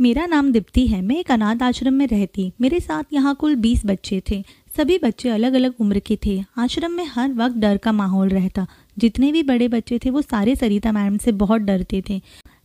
मेरा नाम दिप्ति है मैं एक अनाथ आश्रम में रहती मेरे साथ यहाँ कुल बीस बच्चे थे सभी बच्चे अलग अलग उम्र के थे आश्रम में हर वक्त डर का माहौल रहता जितने भी बड़े बच्चे थे वो सारे सरिता मैडम से बहुत डरते थे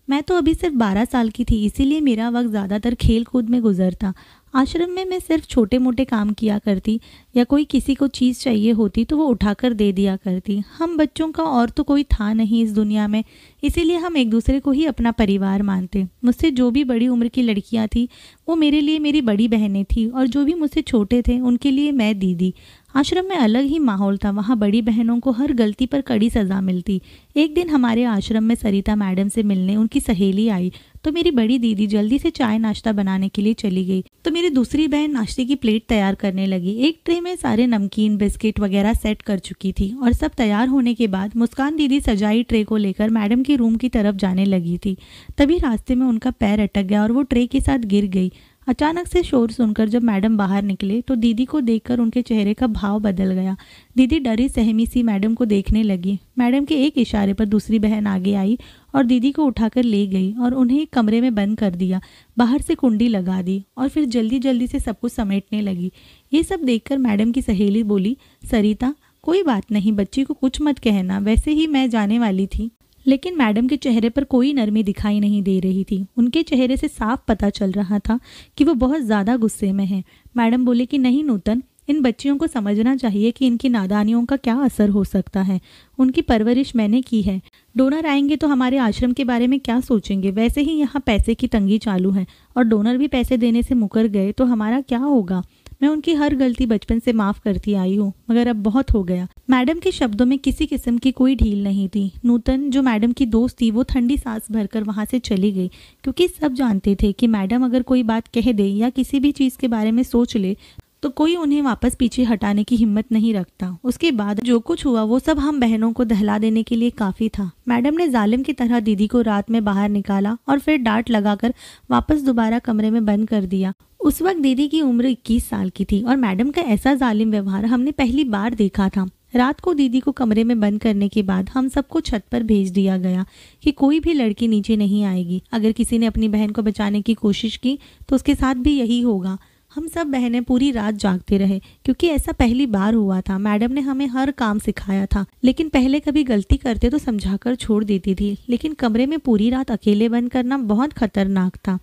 मैं तो अभी सिर्फ बारह साल की थी इसीलिए मेरा वक्त ज़्यादातर खेल कूद में गुजरता आश्रम में मैं सिर्फ छोटे मोटे काम किया करती या कोई किसी को चीज़ चाहिए होती तो वो उठाकर दे दिया करती हम बच्चों का और तो कोई था नहीं इस दुनिया में इसीलिए हम एक दूसरे को ही अपना परिवार मानते मुझसे जो भी बड़ी उम्र की लड़कियाँ थी वो मेरे लिए मेरी बड़ी बहनें थी और जो भी मुझसे छोटे थे उनके लिए मैं दीदी आश्रम में अलग ही माहौल था वहाँ बड़ी बहनों को हर गलती पर कड़ी सज़ा मिलती एक दिन हमारे आश्रम में सरिता मैडम से मिलने उनकी सहेली आई तो मेरी बड़ी दीदी जल्दी से चाय नाश्ता बनाने के लिए चली गई तो मेरी दूसरी बहन नाश्ते की प्लेट तैयार करने लगी एक ट्रे में सारे नमकीन बिस्किट वगैरह सेट कर चुकी थी और सब तैयार होने के बाद मुस्कान दीदी सजाई ट्रे को लेकर मैडम के रूम की तरफ जाने लगी थी तभी रास्ते में उनका पैर अटक गया और वो ट्रे के साथ गिर गई अचानक से शोर सुनकर जब मैडम बाहर निकले तो दीदी को देखकर उनके चेहरे का भाव बदल गया दीदी डरी सहमी सी मैडम को देखने लगी मैडम के एक इशारे पर दूसरी बहन आगे आई और दीदी को उठाकर ले गई और उन्हें एक कमरे में बंद कर दिया बाहर से कुंडी लगा दी और फिर जल्दी जल्दी से सब कुछ समेटने लगी ये सब देख मैडम की सहेली बोली सरिता कोई बात नहीं बच्ची को कुछ मत कहना वैसे ही मैं जाने वाली थी लेकिन मैडम के चेहरे पर कोई नरमी दिखाई नहीं दे रही थी उनके चेहरे से साफ पता चल रहा था कि वो बहुत ज़्यादा गुस्से में हैं मैडम बोले कि नहीं नूतन इन बच्चियों को समझना चाहिए कि इनकी नादानियों का क्या असर हो सकता है उनकी परवरिश मैंने की है डोनर आएंगे तो हमारे आश्रम के बारे में क्या सोचेंगे वैसे ही यहाँ पैसे की तंगी चालू है और डोनर भी पैसे देने से मुकर गए तो हमारा क्या होगा मैं उनकी हर गलती बचपन से माफ़ करती आई हूँ मगर अब बहुत हो गया मैडम के शब्दों में किसी किस्म की कोई ढील नहीं थी नूतन जो मैडम की दोस्त थी वो ठंडी सांस भरकर वहाँ से चली गई क्योंकि सब जानते थे कि मैडम अगर कोई बात कह दे या किसी भी चीज़ के बारे में सोच ले तो कोई उन्हें वापस पीछे हटाने की हिम्मत नहीं रखता उसके बाद जो कुछ हुआ वो सब हम बहनों को दहला देने के लिए काफी था मैडम ने जालिम की तरह दीदी को रात में बाहर निकाला और फिर डांट लगाकर वापस दोबारा कमरे में बंद कर दिया उस वक्त दीदी की उम्र 21 साल की थी और मैडम का ऐसा जालिम व्यवहार हमने पहली बार देखा था रात को दीदी को कमरे में बंद करने के बाद हम सबको छत पर भेज दिया गया कि कोई भी लड़की नीचे नहीं आएगी अगर किसी ने अपनी बहन को बचाने की कोशिश की तो उसके साथ भी यही होगा हम सब बहनें पूरी रात जागते रहे क्योंकि ऐसा पहली बार हुआ था मैडम ने हमें हर काम सिखाया था लेकिन पहले कभी गलती करते तो समझाकर छोड़ देती थी लेकिन कमरे में पूरी रात अकेले बंद करना बहुत खतरनाक था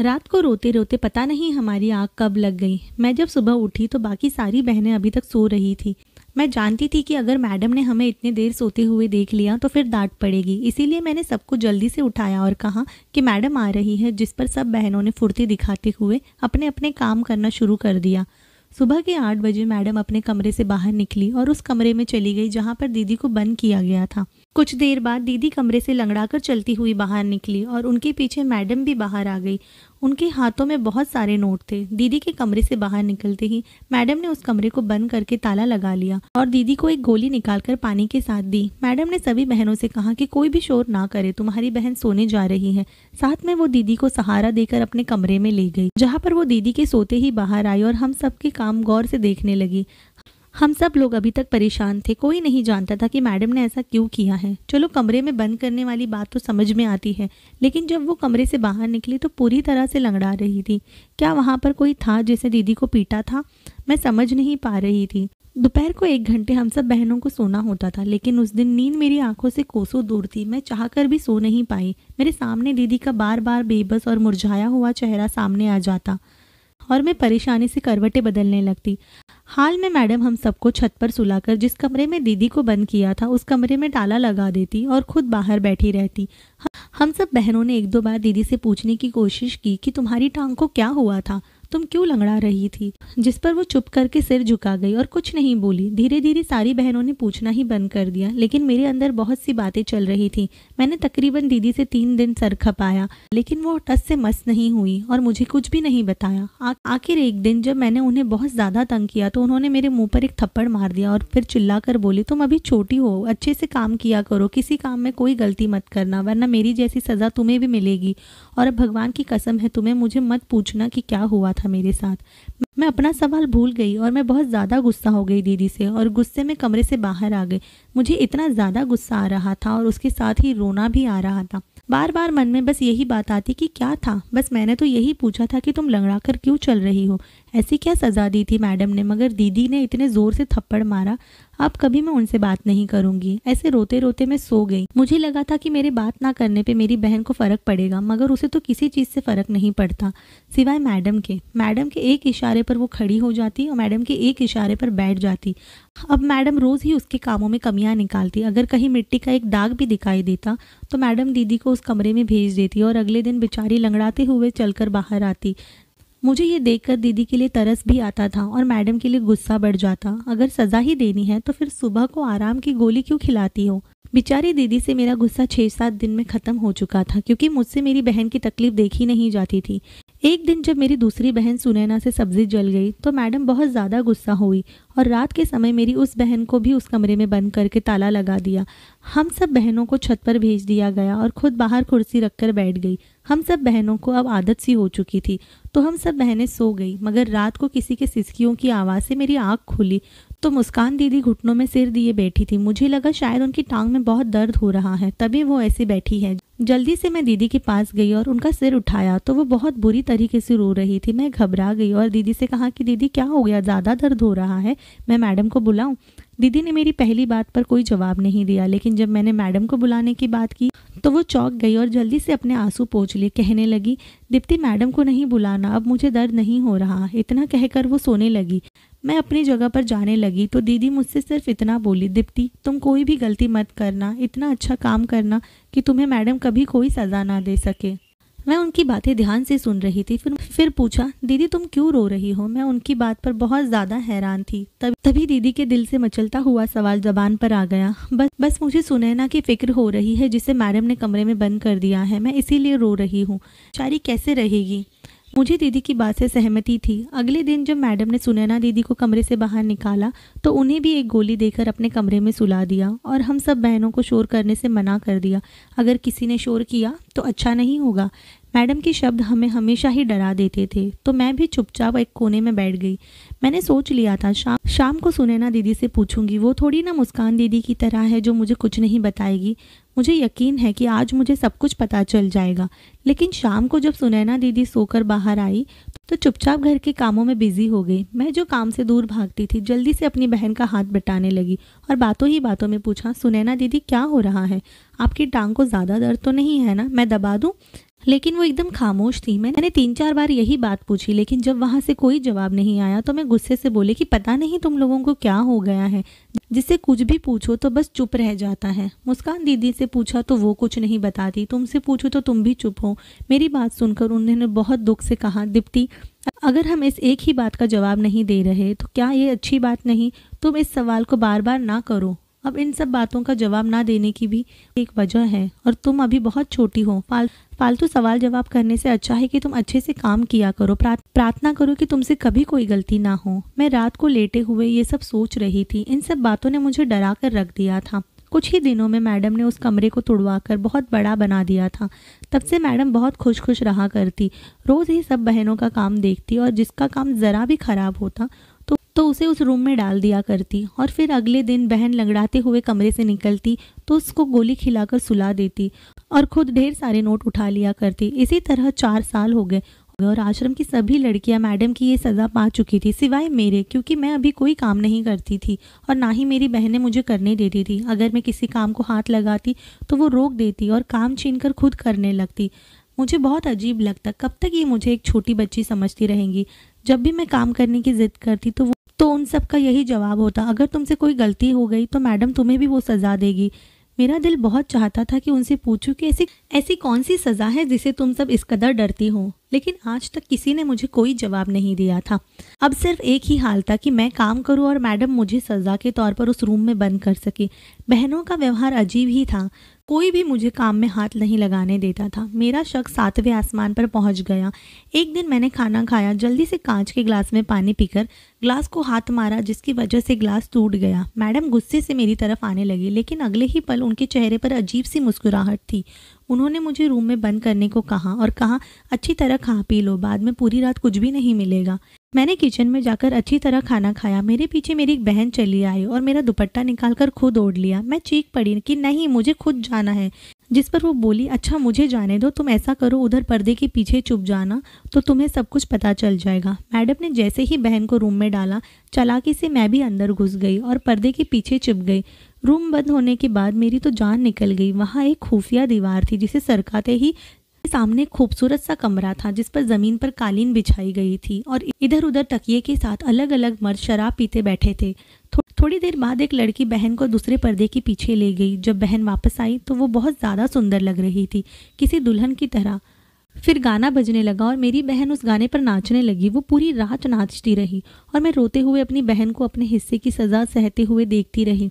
रात को रोते रोते पता नहीं हमारी आग कब लग गई मैं जब सुबह उठी तो बाकी सारी बहनें अभी तक सो रही थी मैं जानती थी कि अगर मैडम ने हमें इतने देर सोते हुए देख लिया तो फिर डांट पड़ेगी इसीलिए मैंने सबको जल्दी से उठाया और कहा कि मैडम आ रही है जिस पर सब बहनों ने फुर्ती दिखाते हुए अपने अपने काम करना शुरू कर दिया सुबह के आठ बजे मैडम अपने कमरे से बाहर निकली और उस कमरे में चली गई जहाँ पर दीदी को बंद किया गया था कुछ देर बाद दीदी कमरे से लंगड़ाकर चलती हुई बाहर निकली और उनके पीछे मैडम भी बाहर आ गई उनके हाथों में बहुत सारे नोट थे दीदी के कमरे से बाहर निकलते ही मैडम ने उस कमरे को बंद करके ताला लगा लिया और दीदी को एक गोली निकालकर पानी के साथ दी मैडम ने सभी बहनों से कहा कि कोई भी शोर ना करे तुम्हारी बहन सोने जा रही है साथ में वो दीदी को सहारा देकर अपने कमरे में ले गई जहाँ पर वो दीदी के सोते ही बाहर आई और हम सबके काम गौर से देखने लगी हम सब लोग अभी तक परेशान थे कोई नहीं जानता था कि मैडम ने ऐसा क्यों किया है चलो कमरे में बंद करने वाली बात तो समझ में आती है लेकिन जब वो कमरे से बाहर निकली तो पूरी तरह से लंगड़ा रही थी क्या वहाँ पर कोई था जिसे दीदी को पीटा था मैं समझ नहीं पा रही थी दोपहर को एक घंटे हम सब बहनों को सोना होता था लेकिन उस दिन नींद मेरी आंखों से कोसों दूर थी मैं चाह कर भी सो नहीं पाई मेरे सामने दीदी का बार बार बेबस और मुरझाया हुआ चेहरा सामने आ जाता और मैं परेशानी से करवटें बदलने लगती हाल में मैडम हम सबको छत पर सुलाकर जिस कमरे में दीदी को बंद किया था उस कमरे में ताला लगा देती और खुद बाहर बैठी रहती हम सब बहनों ने एक दो बार दीदी से पूछने की कोशिश की कि तुम्हारी टांग को क्या हुआ था तुम क्यों लंगड़ा रही थी जिस पर वो चुप करके सिर झुका गई और कुछ नहीं बोली धीरे धीरे सारी बहनों ने पूछना ही बंद कर दिया लेकिन मेरे अंदर बहुत सी बातें चल रही थी मैंने तकरीबन दीदी से तीन दिन सर खपाया लेकिन वो टस से मस नहीं हुई और मुझे कुछ भी नहीं बताया आखिर एक दिन जब मैंने उन्हें बहुत ज्यादा तंग किया तो उन्होंने मेरे मुंह पर एक थप्पड़ मार दिया और फिर चिल्ला कर बोली तुम अभी छोटी हो अच्छे से काम किया करो किसी काम में कोई गलती मत करना वरना मेरी जैसी सजा तुम्हें भी मिलेगी और अब भगवान की कसम है तुम्हें मुझे मत पूछना कि क्या हुआ था था मेरे साथ मैं अपना सवाल भूल गई और मैं बहुत ज़्यादा गुस्सा हो गई दीदी से और गुस्से में कमरे से बाहर आ गई मुझे इतना ज़्यादा गुस्सा आ रहा था और उसके साथ ही रोना भी आ रहा था बार बार मन में बस यही बात आती कि क्या था बस मैंने तो यही पूछा था कि तुम लंगड़ा कर क्यों चल रही हो ऐसी क्या सज़ा दी थी मैडम ने मगर दीदी ने इतने ज़ोर से थप्पड़ मारा अब कभी मैं उनसे बात नहीं करूंगी ऐसे रोते रोते मैं सो गई मुझे लगा था कि मेरे बात ना करने पे मेरी बहन को फर्क पड़ेगा मगर उसे तो किसी चीज से फर्क नहीं पड़ता सिवाय मैडम के मैडम के एक इशारे पर वो खड़ी हो जाती और मैडम के एक इशारे पर बैठ जाती अब मैडम रोज़ ही उसके कामों में कमियां निकालती अगर कहीं मिट्टी का एक दाग भी दिखाई देता तो मैडम दीदी को उस कमरे में भेज देती और अगले दिन बेचारी लंगड़ाते हुए चलकर बाहर आती मुझे ये देखकर दीदी के लिए तरस भी आता था और मैडम के लिए गुस्सा बढ़ जाता अगर सज़ा ही देनी है तो फिर सुबह को आराम की गोली क्यों खिलाती हो बेचारी दीदी से मेरा गुस्सा छः सात दिन में ख़त्म हो चुका था क्योंकि मुझसे मेरी बहन की तकलीफ देखी नहीं जाती थी एक दिन जब मेरी दूसरी बहन सुनैना से सब्जी जल गई तो मैडम बहुत ज़्यादा गुस्सा हुई और रात के समय मेरी उस बहन को भी उस कमरे में बंद करके ताला लगा दिया हम सब बहनों को छत पर भेज दिया गया और खुद बाहर कुर्सी रखकर बैठ गई हम सब बहनों को अब आदत सी हो चुकी थी तो हम सब बहनें सो गई मगर रात को किसी के सिसकियों की आवाज़ से मेरी आँख खुली तो मुस्कान दीदी घुटनों में सिर दिए बैठी थी मुझे लगा शायद उनकी टांग में बहुत दर्द हो रहा है तभी वो ऐसे बैठी है जल्दी से मैं दीदी के पास गई और उनका सिर उठाया तो वो बहुत बुरी तरीके से रो रही थी मैं घबरा गई और दीदी से कहा कि दीदी क्या हो गया ज़्यादा दर्द हो रहा है मैं मैडम को बुलाऊं दीदी ने मेरी पहली बात पर कोई जवाब नहीं दिया लेकिन जब मैंने मैडम को बुलाने की बात की तो वो चौक गई और जल्दी से अपने आंसू पोंछ लिए कहने लगी दीप्ति मैडम को नहीं बुलाना अब मुझे दर्द नहीं हो रहा इतना कहकर वो सोने लगी मैं अपनी जगह पर जाने लगी तो दीदी मुझसे सिर्फ इतना बोली दीप्ति तुम कोई भी गलती मत करना इतना अच्छा काम करना कि तुम्हें मैडम कभी कोई सज़ा ना दे सके मैं उनकी बातें ध्यान से सुन रही थी फिर फिर पूछा दीदी तुम क्यों रो रही हो मैं उनकी बात पर बहुत ज़्यादा हैरान थी तब तभी दीदी के दिल से मचलता हुआ सवाल जबान पर आ गया बस बस मुझे सुनैना की फिक्र हो रही है जिसे मैडम ने कमरे में बंद कर दिया है मैं इसीलिए रो रही हूँ शायरी कैसे रहेगी मुझे दीदी की बात से सहमति थी अगले दिन जब मैडम ने सुनैना दीदी को कमरे से बाहर निकाला तो उन्हें भी एक गोली देकर अपने कमरे में सुला दिया और हम सब बहनों को शोर करने से मना कर दिया अगर किसी ने शोर किया तो अच्छा नहीं होगा मैडम के शब्द हमें हमेशा ही डरा देते थे तो मैं भी चुपचाप एक कोने में बैठ गई मैंने सोच लिया था शाम शाम को सुनैना दीदी से पूछूंगी वो थोड़ी ना मुस्कान दीदी की तरह है जो मुझे कुछ नहीं बताएगी मुझे यकीन है कि आज मुझे सब कुछ पता चल जाएगा लेकिन शाम को जब सुनैना दीदी सोकर बाहर आई तो चुपचाप घर के कामों में बिजी हो गई मैं जो काम से दूर भागती थी जल्दी से अपनी बहन का हाथ बटाने लगी और बातों ही बातों में पूछा सुनैना दीदी क्या हो रहा है आपकी टांग को ज़्यादा दर्द तो नहीं है ना मैं दबा दूँ लेकिन वो एकदम खामोश थी मैंने तीन चार बार यही बात पूछी लेकिन जब वहाँ से कोई जवाब नहीं आया तो मैं गुस्से से बोली कि पता नहीं तुम लोगों को क्या हो गया है जिससे कुछ भी पूछो तो बस चुप रह जाता है मुस्कान दीदी से पूछा तो वो कुछ नहीं बताती तुमसे पूछो तो तुम भी चुप हो मेरी बात सुनकर उन्होंने बहुत दुख से कहा दीप्ति अगर हम इस एक ही बात का जवाब नहीं दे रहे तो क्या ये अच्छी बात नहीं तुम इस सवाल को बार बार ना करो अब इन सब बातों का जवाब ना देने की भी एक वजह है और तुम अभी बहुत छोटी हो फाल फालतू सवाल जवाब करने से अच्छा है कि तुम अच्छे से काम किया करो प्रार्थना करो कि तुमसे कभी कोई गलती ना हो मैं रात को लेटे हुए ये सब सोच रही थी इन सब बातों ने मुझे डरा कर रख दिया था कुछ ही दिनों में मैडम ने उस कमरे को तुड़वा कर बहुत बड़ा बना दिया था तब से मैडम बहुत खुश खुश रहा करती रोज़ ही सब बहनों का काम देखती और जिसका काम ज़रा भी खराब होता तो तो उसे उस रूम में डाल दिया करती और फिर अगले दिन बहन लंगड़ाते हुए कमरे से निकलती तो उसको गोली खिलाकर सुला देती और खुद ढेर सारे नोट उठा लिया करती इसी तरह चार साल हो गए और आश्रम की सभी लड़कियां मैडम की ये सज़ा पा चुकी थी सिवाय मेरे क्योंकि मैं अभी कोई काम नहीं करती थी और ना ही मेरी बहनें मुझे करने देती थी अगर मैं किसी काम को हाथ लगाती तो वो रोक देती और काम छीन कर खुद करने लगती मुझे बहुत अजीब लगता कब तक ये मुझे एक छोटी बच्ची समझती रहेंगी जब भी मैं काम करने की ज़िद करती तो वो तो उन सब का यही जवाब होता अगर तुमसे कोई गलती हो गई तो मैडम तुम्हें भी वो सज़ा देगी मेरा दिल बहुत चाहता था कि उनसे पूछूं कि ऐसी ऐसी कौन सी सज़ा है जिसे तुम सब इस कदर डरती हो लेकिन आज तक किसी ने मुझे कोई जवाब नहीं दिया था अब सिर्फ एक ही हाल था कि मैं काम करूं और मैडम मुझे सज़ा के तौर पर उस रूम में बंद कर सके बहनों का व्यवहार अजीब ही था कोई भी मुझे काम में हाथ नहीं लगाने देता था मेरा शक सातवें आसमान पर पहुंच गया एक दिन मैंने खाना खाया जल्दी से कांच के ग्लास में पानी पीकर ग्लास को हाथ मारा जिसकी वजह से ग्लास टूट गया मैडम गुस्से से मेरी तरफ आने लगी लेकिन अगले ही पल उनके चेहरे पर अजीब सी मुस्कुराहट थी उन्होंने मुझे रूम में बंद करने को कहा और कहा अच्छी तरह खा पी लो बाद में पूरी रात कुछ भी नहीं मिलेगा मैंने किचन में जाकर अच्छी तरह खाना खाया मेरे पीछे मेरी एक बहन चली आई और मेरा दुपट्टा निकालकर खुद ओढ़ लिया मैं चीख पड़ी कि नहीं मुझे खुद जाना है जिस पर वो बोली अच्छा मुझे जाने दो तुम ऐसा करो उधर पर्दे के पीछे चुप जाना तो तुम्हें सब कुछ पता चल जाएगा मैडम ने जैसे ही बहन को रूम में डाला चलाकी से मैं भी अंदर घुस गई और पर्दे के पीछे चुप गई रूम बंद होने के बाद मेरी तो जान निकल गई वहाँ एक खुफिया दीवार थी जिसे सरकाते ही सामने खूबसूरत सा कमरा था जिस पर जमीन पर कालीन बिछाई गई थी और इधर उधर तकिए के साथ अलग अलग मर्द शराब पीते बैठे थे थो, थोड़ी देर बाद एक लड़की बहन को दूसरे पर्दे के पीछे ले गई जब बहन वापस आई तो वो बहुत ज़्यादा सुंदर लग रही थी किसी दुल्हन की तरह फिर गाना बजने लगा और मेरी बहन उस गाने पर नाचने लगी वो पूरी रात नाचती रही और मैं रोते हुए अपनी बहन को अपने हिस्से की सज़ा सहते हुए देखती रही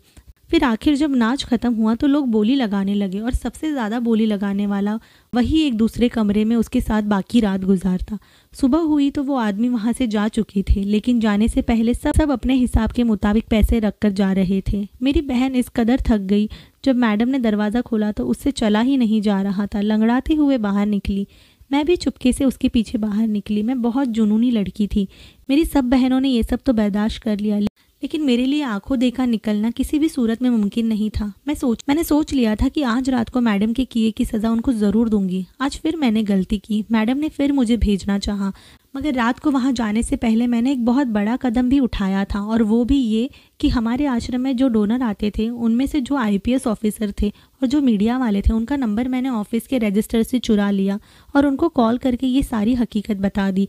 फिर आखिर जब नाच खत्म हुआ तो लोग बोली लगाने लगे और सबसे ज़्यादा बोली लगाने वाला वही एक दूसरे कमरे में उसके साथ बाकी रात गुजारता सुबह हुई तो वो आदमी वहाँ से जा चुके थे लेकिन जाने से पहले सब सब अपने हिसाब के मुताबिक पैसे रख कर जा रहे थे मेरी बहन इस कदर थक गई जब मैडम ने दरवाज़ा खोला तो उससे चला ही नहीं जा रहा था लंगड़ाते हुए बाहर निकली मैं भी चुपके से उसके पीछे बाहर निकली मैं बहुत जुनूनी लड़की थी मेरी सब बहनों ने ये सब तो बर्दाश्त कर लिया लेकिन मेरे लिए आंखों देखा निकलना किसी भी सूरत में मुमकिन नहीं था मैं सोच मैंने सोच लिया था कि आज रात को मैडम के किए की सज़ा उनको ज़रूर दूंगी आज फिर मैंने गलती की मैडम ने फिर मुझे भेजना चाहा मगर रात को वहाँ जाने से पहले मैंने एक बहुत बड़ा कदम भी उठाया था और वो भी ये कि हमारे आश्रम में जो डोनर आते थे उनमें से जो आईपीएस ऑफिसर थे और जो मीडिया वाले थे उनका नंबर मैंने ऑफिस के रजिस्टर से चुरा लिया और उनको कॉल करके ये सारी हकीकत बता दी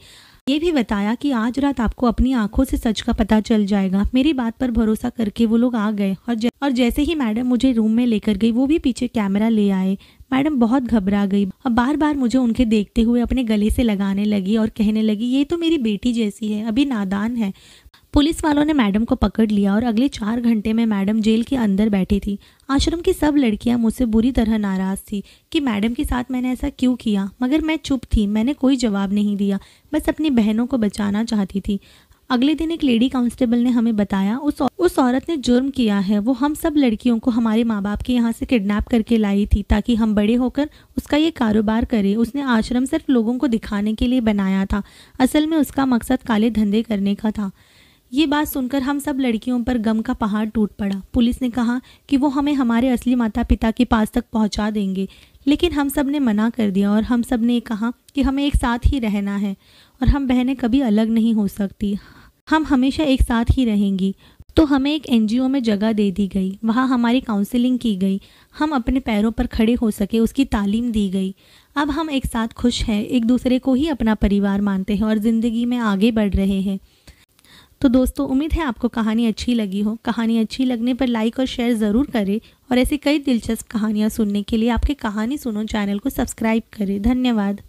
ये भी बताया कि आज रात आपको अपनी आंखों से सच का पता चल जाएगा मेरी बात पर भरोसा करके वो लोग आ गए और, जै, और जैसे ही मैडम मुझे रूम में लेकर गई वो भी पीछे कैमरा ले आए मैडम बहुत घबरा गई और बार बार मुझे उनके देखते हुए अपने गले से लगाने लगी और कहने लगी ये तो मेरी बेटी जैसी है अभी नादान है पुलिस वालों ने मैडम को पकड़ लिया और अगले चार घंटे में मैडम जेल के अंदर बैठी थी आश्रम की सब लड़कियां मुझसे बुरी तरह नाराज़ थी कि मैडम के साथ मैंने ऐसा क्यों किया मगर मैं चुप थी मैंने कोई जवाब नहीं दिया बस अपनी बहनों को बचाना चाहती थी अगले दिन एक लेडी कांस्टेबल ने हमें बताया उस उस औरत ने जुर्म किया है वो हम सब लड़कियों को हमारे माँ बाप के यहाँ से किडनैप करके लाई थी ताकि हम बड़े होकर उसका ये कारोबार करें उसने आश्रम सिर्फ लोगों को दिखाने के लिए बनाया था असल में उसका मकसद काले धंधे करने का था ये बात सुनकर हम सब लड़कियों पर गम का पहाड़ टूट पड़ा पुलिस ने कहा कि वो हमें हमारे असली माता पिता के पास तक पहुंचा देंगे लेकिन हम सब ने मना कर दिया और हम सब ने कहा कि हमें एक साथ ही रहना है और हम बहनें कभी अलग नहीं हो सकती हम हमेशा एक साथ ही रहेंगी तो हमें एक एनजीओ में जगह दे दी गई वहाँ हमारी काउंसलिंग की गई हम अपने पैरों पर खड़े हो सके उसकी तालीम दी गई अब हम एक साथ खुश हैं एक दूसरे को ही अपना परिवार मानते हैं और ज़िंदगी में आगे बढ़ रहे हैं तो दोस्तों उम्मीद है आपको कहानी अच्छी लगी हो कहानी अच्छी लगने पर लाइक और शेयर ज़रूर करें और ऐसी कई दिलचस्प कहानियाँ सुनने के लिए आपके कहानी सुनो चैनल को सब्सक्राइब करें धन्यवाद